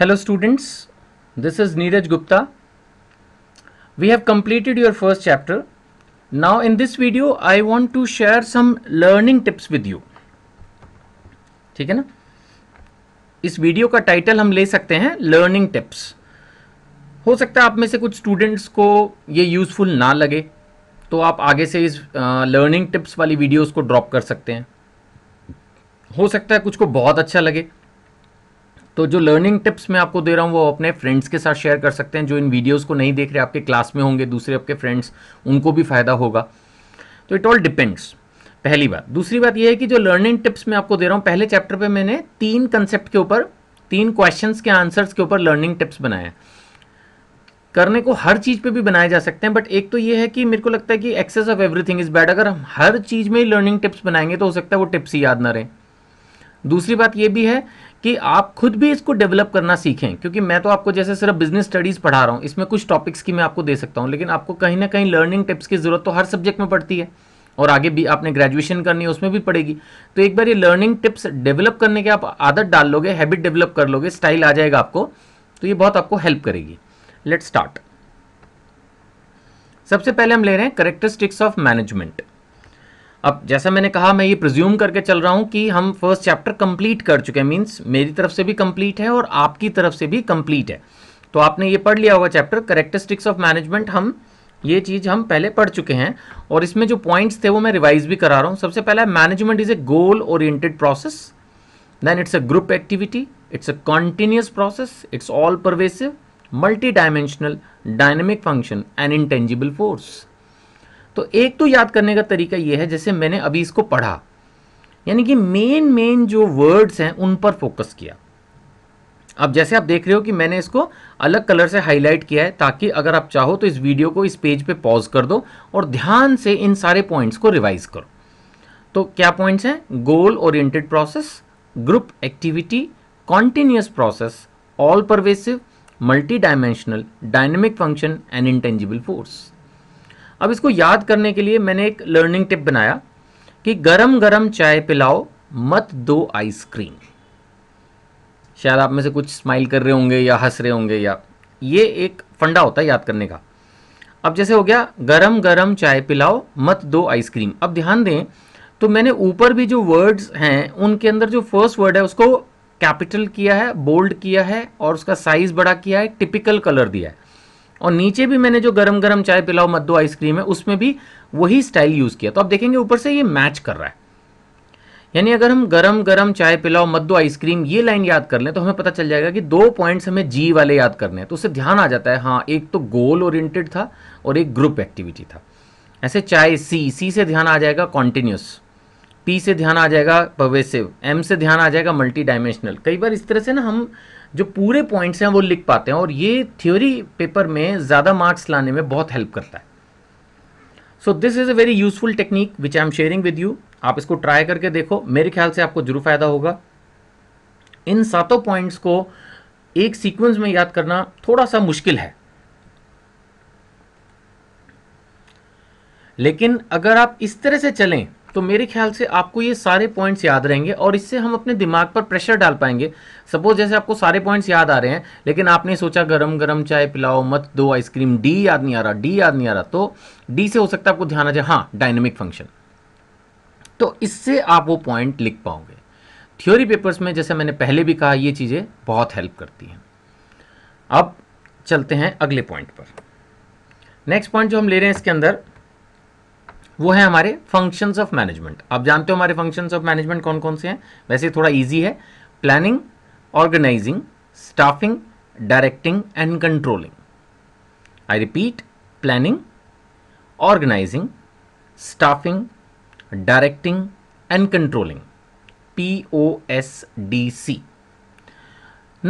Hello students, this is Neeraj Gupta. We have completed your first chapter. Now in this video, I want to share some learning tips with you. ठीक है ना इस video का title हम ले सकते हैं लर्निंग टिप्स हो सकता है आप में से कुछ स्टूडेंट्स को ये यूज़फुल ना लगे तो आप आगे से इस लर्निंग टिप्स वाली वीडियोस को ड्रॉप कर सकते हैं हो सकता है कुछ को बहुत अच्छा लगे तो जो लर्निंग टिप्स मैं आपको दे रहा हूँ वो अपने फ्रेंड्स के साथ शेयर कर सकते हैं जो इन वीडियोज़ को नहीं देख रहे आपके क्लास में होंगे दूसरे आपके फ्रेंड्स उनको भी फ़ायदा होगा तो इट ऑल डिपेंड्स पहली बात दूसरी बात यह है कि जो लर्निंग टिप्स मैं आपको दे रहा हूँ पहले चैप्टर पे मैंने तीन कंसेप्ट के ऊपर तीन क्वेश्चंस के आंसर्स के ऊपर लर्निंग टिप्स बनाए हैं करने को हर चीज़ पे भी बनाए जा सकते हैं बट एक तो ये है कि मेरे को लगता है कि excess of everything is bad अगर हम हर चीज़ में ही लर्निंग टिप्स बनाएंगे तो हो सकता है वो टिप्स ही याद ना रहे दूसरी बात ये भी है कि आप खुद भी इसको डेवलप करना सीखें क्योंकि मैं तो आपको जैसे सिर्फ बिजनेस स्टडीज़ पढ़ा रहा हूँ इसमें कुछ टॉपिक्स की मैं आपको दे सकता हूँ लेकिन आपको कहीं ना कहीं लर्निंग टिप्स की ज़रूरत तो हर सब्जेक्ट में पड़ती है और आगे भी आपने ग्रेजुएशन करनी है उसमें भी पड़ेगी तो एक बार ये लर्निंग टिप्स डेवलप करने के आप आदत डाल लोगे हैबिट डेवलप कर लोगे स्टाइल आ जाएगा आपको तो ये बहुत आपको हेल्प करेगी लेट स्टार्ट सबसे पहले हम ले रहे हैं करेक्टरिस्टिक्स ऑफ मैनेजमेंट अब जैसा मैंने कहा मैं ये प्रज्यूम करके चल रहा हूँ कि हम फर्स्ट चैप्टर कंप्लीट कर चुके हैं मीन्स मेरी तरफ से भी कंप्लीट है और आपकी तरफ से भी कंप्लीट है तो आपने ये पढ़ लिया होगा चैप्टर करेक्टरिस्टिक्स ऑफ मैनेजमेंट हम ये चीज़ हम पहले पढ़ चुके हैं और इसमें जो पॉइंट्स थे वो मैं रिवाइज भी करा रहा हूँ सबसे पहला management is a goal oriented process then it's a group activity it's a continuous process it's all pervasive multi dimensional dynamic function and intangible force तो एक तो याद करने का तरीका यह है जैसे मैंने अभी इसको पढ़ा यानी कि मेन मेन जो वर्ड्स हैं उन पर फोकस किया अब जैसे आप देख रहे हो कि मैंने इसको अलग कलर से हाईलाइट किया है ताकि अगर आप चाहो तो इस वीडियो को इस पेज पे पॉज कर दो और ध्यान से इन सारे पॉइंट्स को रिवाइज करो तो क्या पॉइंट्स हैं goal oriented process group activity continuous process all pervasive multi dimensional dynamic function and intangible force अब इसको याद करने के लिए मैंने एक लर्निंग टिप बनाया कि गरम गरम चाय पिलाओ मत दो आइसक्रीम शायद आप में से कुछ स्माइल कर रहे होंगे या हंस रहे होंगे या ये एक फंडा होता है याद करने का अब जैसे हो गया गरम गरम चाय पिलाओ मत दो आइसक्रीम अब ध्यान दें तो मैंने ऊपर भी जो वर्ड्स हैं उनके अंदर जो फर्स्ट वर्ड है उसको कैपिटल किया है बोल्ड किया है और उसका साइज बड़ा किया है टिपिकल कलर दिया है और नीचे भी मैंने जो गरम गरम चाय पिलाओ मद्दो आइसक्रीम है उसमें भी वही स्टाइल यूज़ किया तो आप देखेंगे ऊपर से ये मैच कर रहा है यानी अगर हम गरम गरम चाय पिलाओ मद्दो आइसक्रीम ये लाइन याद कर लें तो हमें पता चल जाएगा कि दो पॉइंट्स हमें जी वाले याद करने हैं तो उससे ध्यान आ जाता है हाँ एक तो गोल ओरिएंटेड था और एक ग्रुप एक्टिविटी था ऐसे चाय सी सी से ध्यान आ जाएगा कॉन्टिन्यूस पी से ध्यान आ जाएगा पवेसिव एम से ध्यान आ जाएगा मल्टी डायमेंशनल कई बार इस तरह से ना हम जो पूरे पॉइंट्स हैं वो लिख पाते हैं और ये थ्योरी पेपर में ज़्यादा मार्क्स लाने में बहुत हेल्प करता है so this is a very useful technique which I am sharing with you आप इसको ट्राई करके देखो मेरे ख्याल से आपको जरूर फ़ायदा होगा इन सातों पॉइंट्स को एक सीक्वेंस में याद करना थोड़ा सा मुश्किल है लेकिन अगर आप इस तरह से चलें तो मेरे ख्याल से आपको ये सारे पॉइंट्स याद रहेंगे और इससे हम अपने दिमाग पर प्रेशर डाल पाएंगे सपोज जैसे आपको सारे पॉइंट्स याद आ रहे हैं लेकिन आपने सोचा गरम गरम चाय पिलाओ मत दो आइसक्रीम डी याद नहीं आ रहा डी याद नहीं आ रहा तो डी से हो सकता है आपको ध्यान आ जाए हाँ डायनेमिक फंक्शन तो इससे आप वो पॉइंट लिख पाओगे थ्योरी पेपर्स में जैसे मैंने पहले भी कहा ये चीज़ें बहुत हेल्प करती हैं अब चलते हैं अगले पॉइंट पर नेक्स्ट पॉइंट जो हम ले रहे हैं इसके अंदर वो है हमारे फंक्शंस ऑफ मैनेजमेंट आप जानते हो हमारे फंक्शंस ऑफ मैनेजमेंट कौन कौन से हैं वैसे थोड़ा ईजी है planning organising staffing directing and controlling I repeat planning organising staffing directing and controlling P O S D C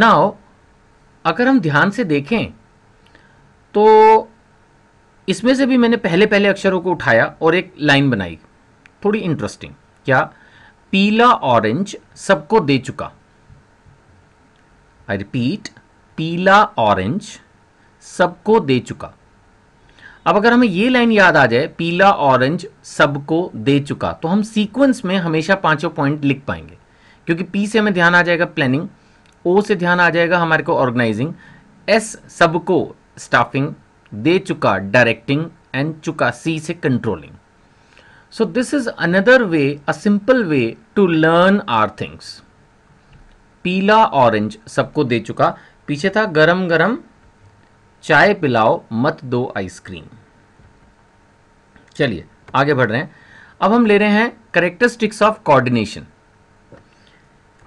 now अगर हम ध्यान से देखें तो इसमें से भी मैंने पहले पहले अक्षरों को उठाया और एक लाइन बनाई थोड़ी इंटरेस्टिंग क्या पीला ऑरेंज सबको दे चुका आई रिपीट पीला ऑरेंज सबको दे चुका अब अगर हमें यह लाइन याद आ जाए पीला ऑरेंज सबको दे चुका तो हम सीक्वेंस में हमेशा पांचों पॉइंट लिख पाएंगे क्योंकि पी से हमें ध्यान आ जाएगा प्लानिंग ओ से ध्यान आ जाएगा हमारे को ऑर्गेनाइजिंग एस सबको स्टाफिंग दे चुका डायरेक्टिंग एंड चुका सी से controlling so this is another way a simple way to learn our things पीला ऑरेंज सबको दे चुका पीछे था गरम गरम चाय पिलाओ मत दो आइसक्रीम चलिए आगे बढ़ रहे हैं अब हम ले रहे हैं characteristics of coordination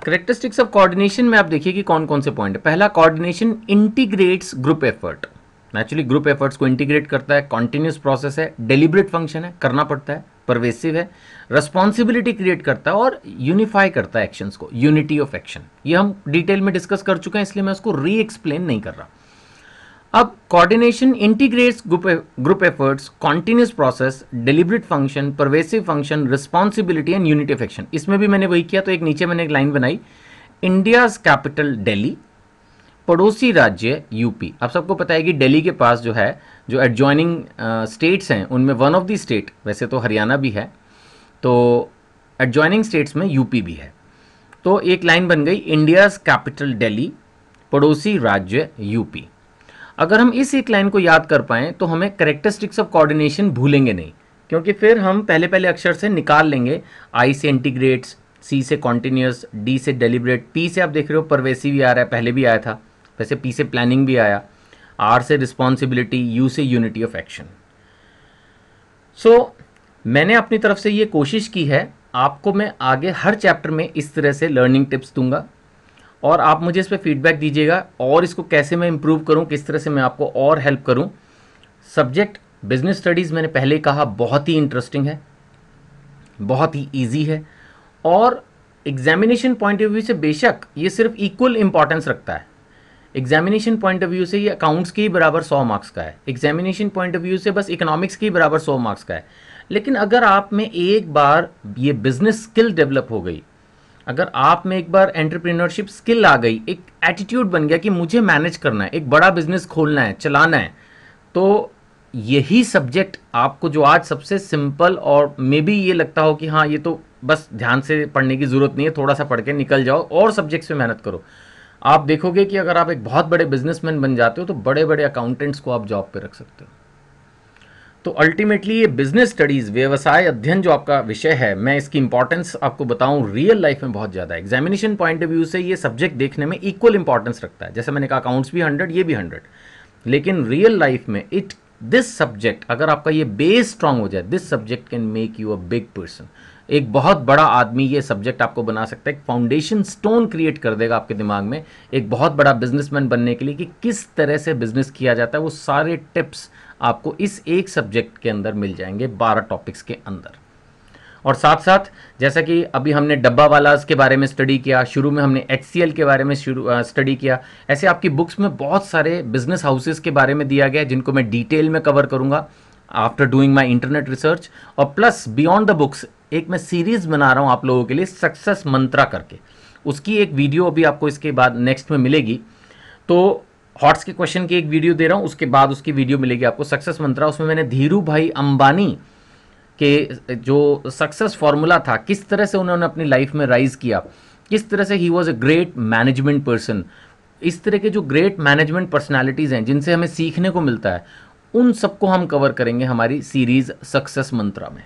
characteristics of coordination में आप देखिए कि कौन कौन से पॉइंट है पहला coordination integrates group effort naturally group efforts को इंटीग्रेट करता है कॉन्टिन्यूस प्रोसेस है डेलिब्रेट फंक्शन है करना पड़ता है परवेसिव है रेस्पॉन्सिबिलिटी क्रिएट करता है और यूनिफाई करता है एक्शंस को यूनिटी ऑफ एक्शन ये हम डिटेल में डिस्कस कर चुके हैं इसलिए मैं उसको री एक्सप्लेन नहीं कर रहा अब coordination integrates group efforts continuous process deliberate function pervasive function responsibility and unity of action इसमें भी मैंने वही किया तो एक नीचे मैंने एक लाइन बनाई इंडियाज कैपिटल डेली पड़ोसी राज्य यूपी आप सबको पता है कि दिल्ली के पास जो है जो एडजॉइनिंग स्टेट्स हैं उनमें वन ऑफ दी स्टेट वैसे तो हरियाणा भी है तो एडजॉइनिंग स्टेट्स में यूपी भी है तो एक लाइन बन गई इंडियाज़ कैपिटल दिल्ली पड़ोसी राज्य यूपी अगर हम इस एक लाइन को याद कर पाएं तो हमें करेक्टरिस्टिक्स ऑफ कोऑर्डिनेशन भूलेंगे नहीं क्योंकि फिर हम पहले पहले अक्षर से निकाल लेंगे आई से इंटीग्रेट्स सी से कॉन्टीन्यूस डी से डेलीब्रेट पी से आप देख रहे हो परवेसी भी आ रहा है पहले भी आया था वैसे पी से प्लानिंग भी आया आर से रिस्पॉन्सिबिलिटी यू से यूनिटी ऑफ एक्शन सो मैंने अपनी तरफ से ये कोशिश की है आपको मैं आगे हर चैप्टर में इस तरह से लर्निंग टिप्स दूंगा और आप मुझे इस पर फीडबैक दीजिएगा और इसको कैसे मैं इम्प्रूव करूँ किस तरह से मैं आपको और हेल्प करूँ सब्जेक्ट बिजनेस स्टडीज़ मैंने पहले कहा बहुत ही इंटरेस्टिंग है बहुत ही ईजी है और एग्जामिनेशन पॉइंट ऑफ व्यू से बेशक ये सिर्फ इक्वल इम्पॉर्टेंस रखता है एग्जामिनेशन पॉइंट ऑफ व्यू से ये अकाउंट्स के ही बराबर सौ मार्क्स का है एग्जामिनेशन पॉइंट ऑफ व्यू से बस इकोनॉमिक्स के बराबर सौ मार्क्स का है लेकिन अगर आप में एक बार ये बिजनेस स्किल डेवलप हो गई अगर आप में एक बार एंटरप्रेन्योरशिप स्किल आ गई एक एटीट्यूड बन गया कि मुझे मैनेज करना है एक बड़ा बिजनेस खोलना है चलाना है तो यही सब्जेक्ट आपको जो आज सबसे सिंपल और मे बी ये लगता हो कि हाँ ये तो बस ध्यान से पढ़ने की ज़रूरत नहीं है थोड़ा सा पढ़ के निकल जाओ और सब्जेक्ट्स में मेहनत करो आप देखोगे कि अगर आप एक बहुत बड़े बिजनेसमैन बन जाते हो तो बड़े बड़े अकाउंटेंट्स को आप जॉब पे रख सकते हो तो अल्टीमेटली ये बिजनेस स्टडीज व्यवसाय अध्ययन जो आपका विषय है मैं इसकी इंपॉर्टेंस आपको बताऊं रियल लाइफ में बहुत ज्यादा एग्जामिनेशन पॉइंट ऑफ व्यू से ये सब्जेक्ट देखने में इक्वल इंपॉर्टेंस रखता है जैसे मैंने कहा अकाउंट्स भी हंड्रेड ये भी हंड्रेड लेकिन रियल लाइफ में इट दिस सब्जेक्ट अगर आपका ये बेस स्ट्रांग हो जाए this subject can make you a big person एक बहुत बड़ा आदमी ये सब्जेक्ट आपको बना सकता है एक फाउंडेशन स्टोन क्रिएट कर देगा आपके दिमाग में एक बहुत बड़ा बिजनेसमैन बनने के लिए कि किस तरह से बिजनेस किया जाता है वो सारे टिप्स आपको इस एक सब्जेक्ट के अंदर मिल जाएंगे बारह टॉपिक्स के अंदर और साथ साथ जैसा कि अभी हमने डब्बा वालाज के बारे में स्टडी किया शुरू में हमने एच के बारे में शुरू स्टडी किया ऐसे आपकी बुक्स में बहुत सारे बिजनेस हाउसेस के बारे में दिया गया है जिनको मैं डिटेल में कवर करूँगा after doing my internet research और प्लस बियॉन्ड द बुक्स एक मैं सीरीज़ बना रहा हूँ आप लोगों के लिए सक्सेस मंत्रा करके उसकी एक वीडियो अभी आपको इसके बाद नेक्स्ट में मिलेगी तो हॉट्स के क्वेश्चन की एक वीडियो दे रहा हूँ उसके बाद उसकी वीडियो मिलेगी आपको सक्सेस मंत्रा उसमें मैंने धीरू भाई अंबानी के जो सक्सेस फॉर्मूला था किस तरह से उन्होंने अपनी लाइफ में राइज किया किस तरह से he was a great management person इस तरह के जो ग्रेट मैनेजमेंट पर्सनैलिटीज हैं जिनसे हमें सीखने को मिलता है उन सबको हम कवर करेंगे हमारी सीरीज सक्सेस मंत्रा में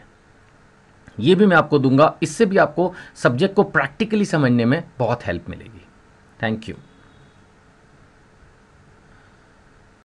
ये भी मैं आपको दूंगा इससे भी आपको सब्जेक्ट को प्रैक्टिकली समझने में बहुत हेल्प मिलेगी थैंक यू